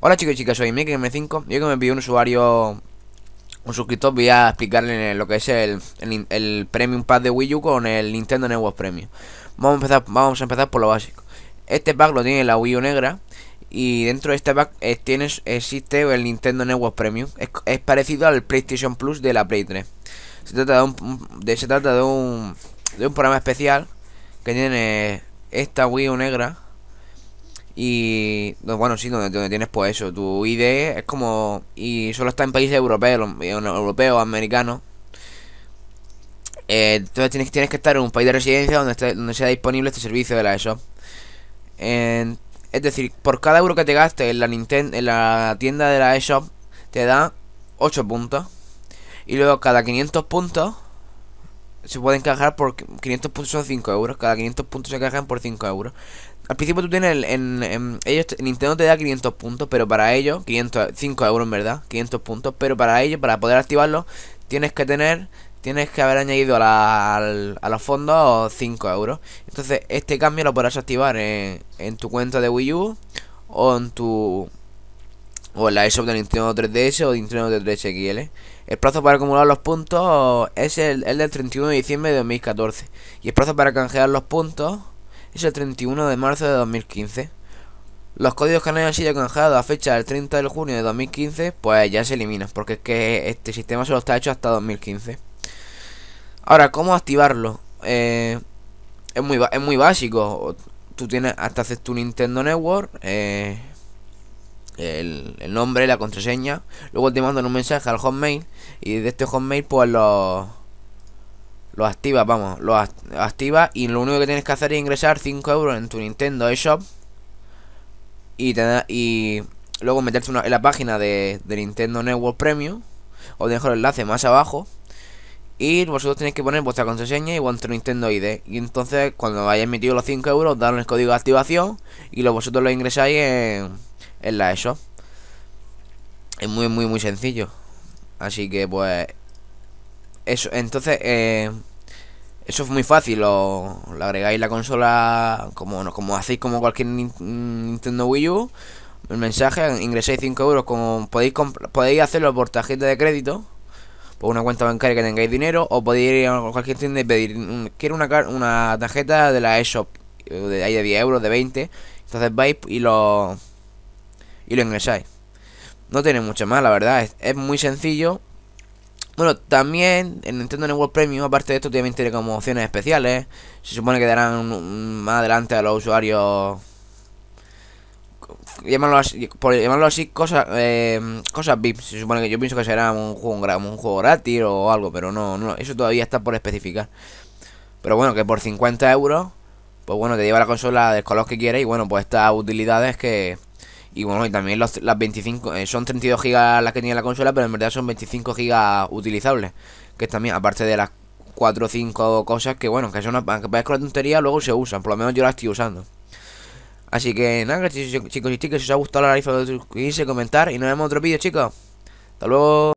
Hola chicos y chicas, soy m 5 y hoy que me pidió un usuario, un suscriptor, voy a explicarle lo que es el, el, el, Premium Pack de Wii U con el Nintendo Network Premium vamos a, empezar, vamos a empezar por lo básico Este pack lo tiene la Wii U negra y dentro de este pack eh, tienes, existe el Nintendo Network Premium es, parecido al PlayStation Plus de la Play 3 Se trata de se trata de un, de un programa especial que tiene esta Wii U negra y bueno, sí, donde, tienes pues eso, tu ID es como... Y solo está en países europeos, eh, europeos, americanos. Eh, entonces tienes, tienes que estar en un país de residencia donde, donde sea disponible este servicio de la eShop es decir, por cada euro que te gastes en la, nintendo en la tienda de la eShop, te da 8 puntos. Y luego cada 500 puntos se pueden cajar por 500 puntos son 5 euros. Cada 500 puntos se cajan por 5 euros. Al principio tú tienes en, ellos Nintendo te da 500 puntos, pero para ellos 505 5 euros en verdad, 500 puntos, pero para ellos para poder activarlo tienes que tener tienes que haber añadido a, los fondos 5 euros. Entonces, este cambio lo podrás activar en, en, tu cuenta de Wii U o en tu. O en la eShop de Nintendo 3DS o de Nintendo 3XL. El plazo para acumular los puntos es el, el, del 31 de diciembre de 2014. Y el plazo para canjear los puntos es el 31 de marzo de 2015. Los códigos que no hayan sido canjeados a fecha del 30 de junio de 2015, pues ya se eliminan, porque es que este sistema solo está hecho hasta 2015. Ahora, ¿cómo activarlo? Eh, es, muy, es muy básico. Tú tienes, hasta haces tu Nintendo Network, eh, el, el, nombre, la contraseña. Luego te mandan un mensaje al hotmail. Y de este hotmail, pues los, lo activas, vamos, lo activas y lo único que tienes que hacer es ingresar 5 euros en tu Nintendo eShop y, y luego meterte en la página de, de Nintendo Network Premium. Os dejo el enlace más abajo. Y vosotros tenéis que poner vuestra contraseña y vuestro Nintendo ID. Y entonces, cuando hayáis metido los 5 euros, daros el código de activación y lo, vosotros lo ingresáis en, en la eShop. Es muy, muy, muy sencillo. Así que, pues. Eso, entonces, eh, eso es muy fácil, lo, agregáis la consola como, como hacéis como cualquier Nintendo Wii U. El mensaje, ingresáis 5 euros, como podéis, podéis hacerlo por tarjeta de crédito, por una cuenta bancaria que tengáis dinero, o podéis ir a cualquier tienda y pedir, mm, quiero una, una tarjeta de la eShop, eh, de ahí de 10 euros, de 20, entonces vais y lo, y lo ingresáis. No tiene mucho más, la verdad, es muy sencillo bueno, también en Nintendo Network Premium, aparte de esto, también tiene como opciones especiales. Se supone que darán más adelante a los usuarios. por llamarlo así, eh, cosas cosas VIP. Se supone que yo pienso que será un juego, un juego gratis o algo, pero no, eso todavía está por especificar. Pero bueno, que por 50 euros, pues bueno, te lleva la consola del color que quieres y bueno, pues estas utilidades que, y bueno, y también las 25, eh, son 32 gigas las que tiene la consola, pero en verdad son 25 gigas utilizables. Que también, aparte de las 4 o 5 cosas que, bueno, que son una, que tontería, luego se usan. Por lo menos yo las estoy usando. Así que nada, chicos y chicos si os ha gustado la rifa de comentar y nos vemos en otro vídeo, chicos. Hasta luego.